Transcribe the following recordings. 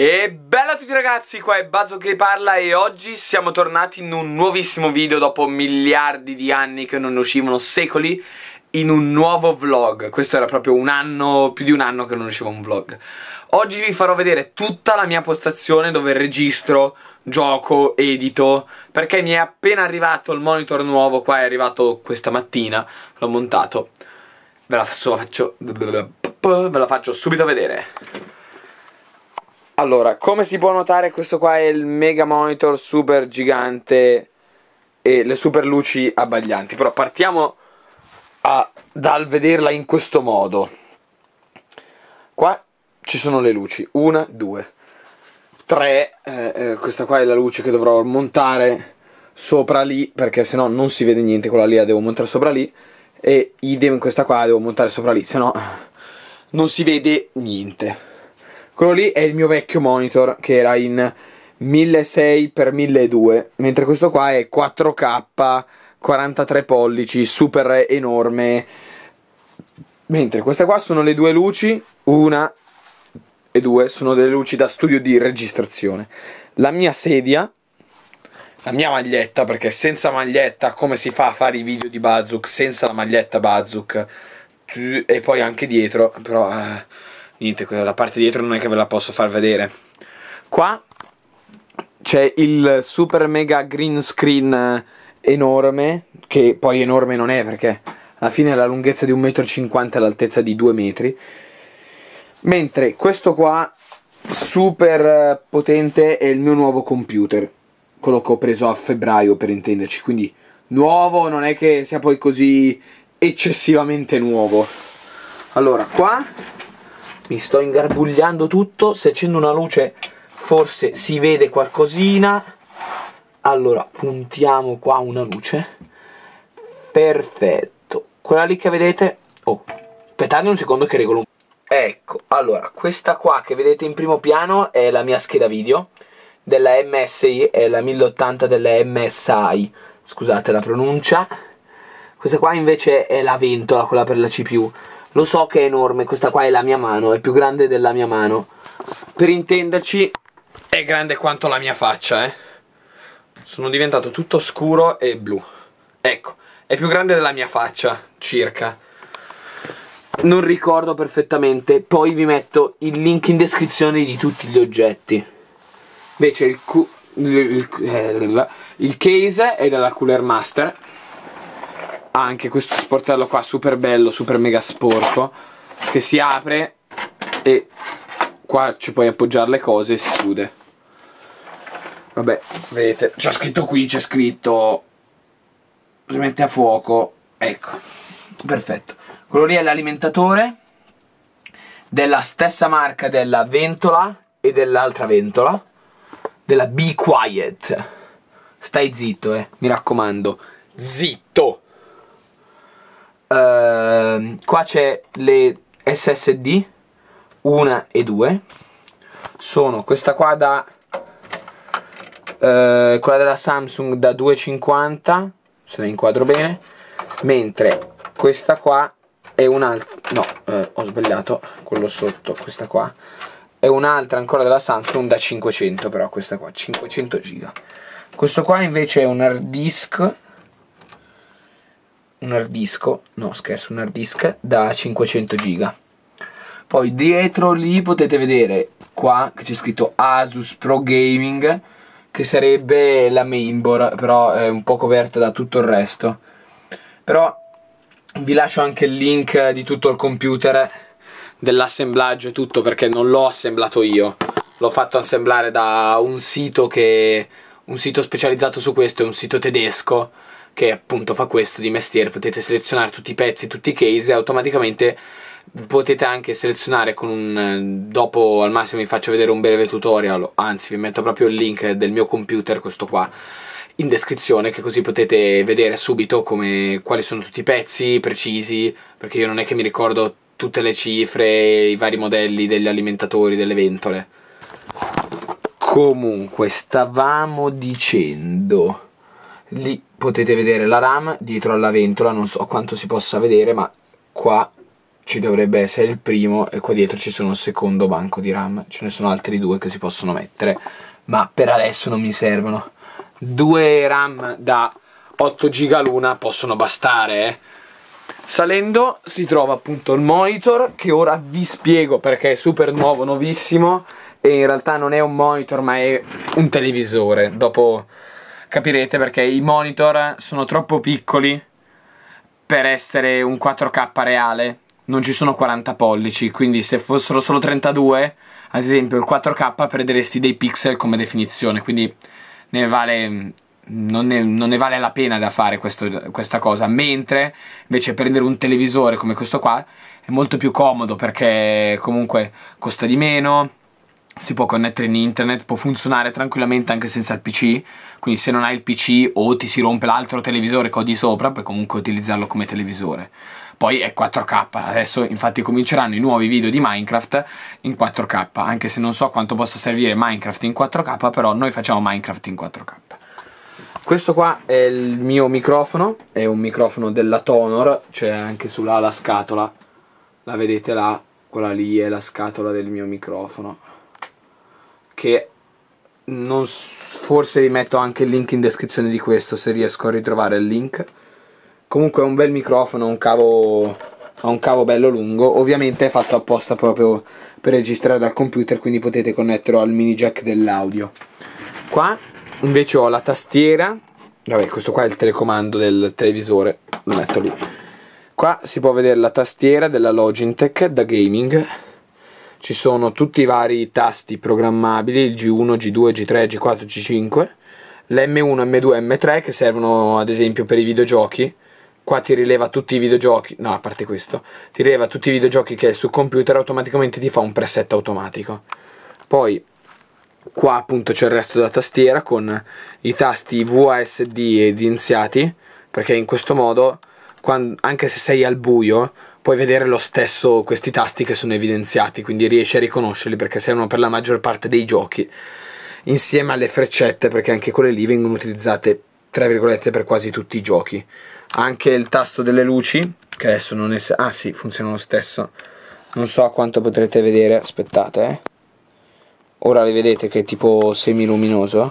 E bella a tutti ragazzi, qua è Bazzo che parla e oggi siamo tornati in un nuovissimo video dopo miliardi di anni che non ne uscivano, secoli, in un nuovo vlog. Questo era proprio un anno, più di un anno che non usciva un vlog. Oggi vi farò vedere tutta la mia postazione dove registro, gioco, edito, perché mi è appena arrivato il monitor nuovo, qua è arrivato questa mattina, l'ho montato. Ve la faccio, ve la faccio subito vedere. Allora, come si può notare, questo qua è il mega monitor super gigante e le super luci abbaglianti. Però partiamo a, dal vederla in questo modo. Qua ci sono le luci, una, due, tre. Eh, eh questa qua è la luce che dovrò montare sopra lì, perché sennò non si vede niente, quella lì la devo montare sopra lì. E idem questa qua la devo montare sopra lì, sennò non si vede niente. Quello lì è il mio vecchio monitor che era in 1600x1200, mentre questo qua è 4K 43 pollici, super enorme. Mentre queste qua sono le due luci, una e due, sono delle luci da studio di registrazione. La mia sedia, la mia maglietta, perché senza maglietta come si fa a fare i video di Bazook senza la maglietta Bazook? E poi anche dietro, però... Eh niente, la parte dietro non è che ve la posso far vedere. Qua c'è il super mega green screen eh, enorme, che poi enorme non è perché alla fine è la lunghezza di 1,50 m e l'altezza di 2 metri. Mentre questo qua, super eh, potente, è il mio nuovo computer, quello che ho preso a febbraio per intenderci, quindi nuovo non è che sia poi così eccessivamente nuovo. Allora, qua mi sto ingarbugliando tutto se accendo una luce forse si vede qualcosina allora puntiamo qua una luce perfetto quella lì che vedete oh aspettate un secondo che regolo ecco allora questa qua che vedete in primo piano è la mia scheda video della MSI è la 1080 della MSI scusate la pronuncia questa qua invece è la ventola quella per la CPU lo so che è enorme, questa qua è la mia mano, è più grande della mia mano. Per intenderci, è grande quanto la mia faccia, eh. Sono diventato tutto scuro e blu. Ecco, è più grande della mia faccia, circa. Non ricordo perfettamente, poi vi metto il link in descrizione di tutti gli oggetti. Invece il, il, il, eh, il case è della Cooler Master anche questo sportello qua super bello, super mega sporco che si apre e qua ci puoi appoggiare le cose e si chiude vabbè, vedete, c'è scritto qui, c'è scritto si mette a fuoco ecco, perfetto quello lì è l'alimentatore della stessa marca della ventola e dell'altra ventola della Be Quiet stai zitto eh, mi raccomando zitto Ehm, qua c'è le SSD 1 e 2 sono questa qua da uh, quella della Samsung da 250 se la inquadro bene mentre questa qua è un'altra no eh, ho sbagliato quello sotto questa qua è un'altra ancora della Samsung da 500 però questa qua 500 giga questo qua invece è un hard disk un hard disk, no scherzo, un hard disk da 500 giga. Poi dietro lì potete vedere qua che c'è scritto Asus Pro Gaming che sarebbe la mainboard, però è un po' coperta da tutto il resto. Però vi lascio anche il link di tutto il computer, dell'assemblaggio e tutto perché non l'ho assemblato io. L'ho fatto assemblare da un sito che un sito specializzato su questo, è un sito tedesco che appunto fa questo di mestiere, potete selezionare tutti i pezzi, tutti i case e automaticamente potete anche selezionare con un eh, dopo al massimo vi faccio vedere un breve tutorial anzi vi metto proprio il link del mio computer questo qua in descrizione che così potete vedere subito come, quali sono tutti i pezzi precisi perché io non è che mi ricordo tutte le cifre i vari modelli degli alimentatori delle ventole comunque stavamo dicendo lì potete vedere la RAM dietro alla ventola non so quanto si possa vedere ma qua ci dovrebbe essere il primo e qua dietro ci sono il secondo banco di RAM ce ne sono altri due che si possono mettere ma per adesso non mi servono due RAM da 8 giga l'una possono bastare eh? salendo si trova appunto il monitor che ora vi spiego perché è super nuovo, nuovissimo e in realtà non è un monitor ma è un televisore dopo capirete perché i monitor sono troppo piccoli per essere un 4K reale non ci sono 40 pollici, quindi se fossero solo 32, ad esempio il 4K perderesti dei pixel come definizione, quindi ne vale, non, ne, non, ne, vale la pena da fare questo, questa cosa, mentre invece prendere un televisore come questo qua è molto più comodo perché comunque costa di meno, si può connettere in internet, può funzionare tranquillamente anche senza il PC, quindi se non hai il PC o ti si rompe l'altro televisore che ho di sopra, puoi comunque utilizzarlo come televisore. Poi è 4K, adesso infatti cominceranno i nuovi video di Minecraft in 4K, anche se non so quanto possa servire Minecraft in 4K, però noi facciamo Minecraft in 4K. Questo qua è il mio microfono, è un microfono della Tonor, c'è anche sulla la scatola, la vedete là, quella lì è la scatola del mio microfono che non, forse vi metto anche il link in descrizione di questo se riesco a ritrovare il link comunque è un bel microfono un cavo, ha un cavo bello lungo ovviamente è fatto apposta proprio per registrare dal computer quindi potete connetterlo al mini jack dell'audio qua invece ho la tastiera vabbè questo qua è il telecomando del televisore lo metto lì qua si può vedere la tastiera della Logitech da gaming ci sono tutti i vari tasti programmabili, il G1, G2, G3, G4, G5, l'M1, M2, M3 che servono ad esempio per i videogiochi, qua ti rileva tutti i videogiochi, no a parte questo, ti rileva tutti i videogiochi che è sul computer automaticamente ti fa un preset automatico. Poi qua appunto c'è il resto della tastiera con i tasti VASD ed iniziati perché in questo modo quando, anche se sei al buio puoi vedere lo stesso questi tasti che sono evidenziati, quindi riesci a riconoscerli perché servono per la maggior parte dei giochi, insieme alle freccette perché anche quelle lì vengono utilizzate tra virgolette per quasi tutti i giochi. Anche il tasto delle luci, che adesso non è... ah sì, funziona lo stesso. Non so quanto potrete vedere, aspettate eh. Ora le vedete che è tipo semiluminoso?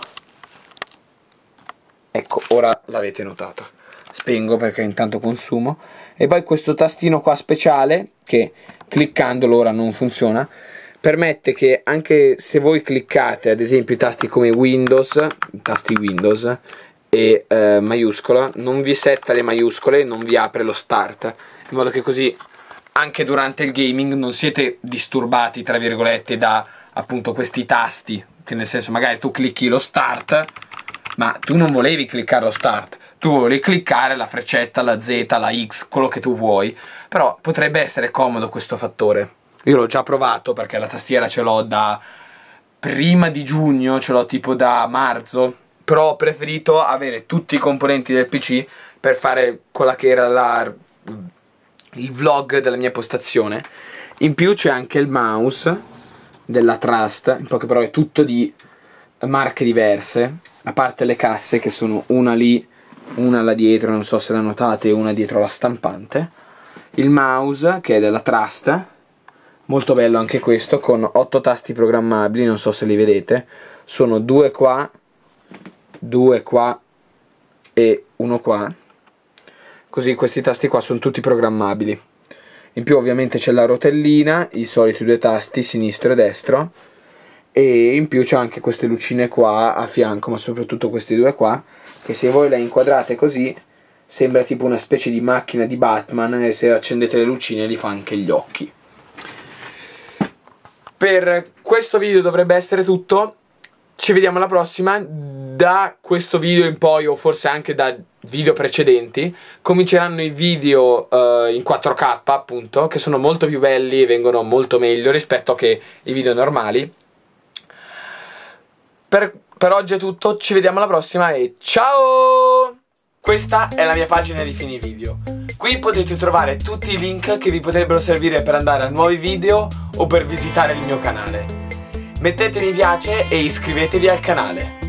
Ecco, ora l'avete notato spengo perché intanto consumo e poi questo tastino qua speciale che cliccandolo ora non funziona permette che anche se voi cliccate ad esempio i tasti come Windows tasti Windows e eh, maiuscola non vi setta le maiuscole non vi apre lo start in modo che così anche durante il gaming non siete disturbati tra virgolette da appunto questi tasti che nel senso magari tu clicchi lo start ma tu non volevi cliccare lo start tu volevi cliccare la freccetta, la Z, la X, quello che tu vuoi, però potrebbe essere comodo questo fattore. Io l'ho già provato perché la tastiera ce l'ho da prima di giugno, ce l'ho tipo da marzo, però ho preferito avere tutti i componenti del PC per fare quella che era la, il vlog della mia postazione. In più c'è anche il mouse della Trust, in poche parole tutto di marche diverse, a parte le casse che sono una lì una là dietro, non so se la notate, una dietro la stampante il mouse che è della Trust molto bello anche questo con 8 tasti programmabili, non so se li vedete sono due qua due qua e uno qua così questi tasti qua sono tutti programmabili in più ovviamente c'è la rotellina, i soliti due tasti sinistro e destro e in più c'è anche queste lucine qua a fianco ma soprattutto questi due qua che se voi la inquadrate così sembra tipo una specie di macchina di Batman e se accendete le lucine li fa anche gli occhi. Per questo video dovrebbe essere tutto, ci vediamo alla prossima, da questo video in poi o forse anche da video precedenti cominceranno i video uh, in 4K appunto che sono molto più belli e vengono molto meglio rispetto a che i video normali per per oggi è tutto, ci vediamo alla prossima e ciao! Questa è la mia pagina di fini video. Qui potete trovare tutti i link che vi potrebbero servire per andare a nuovi video o per visitare il mio canale. Mettete mi piace e iscrivetevi al canale.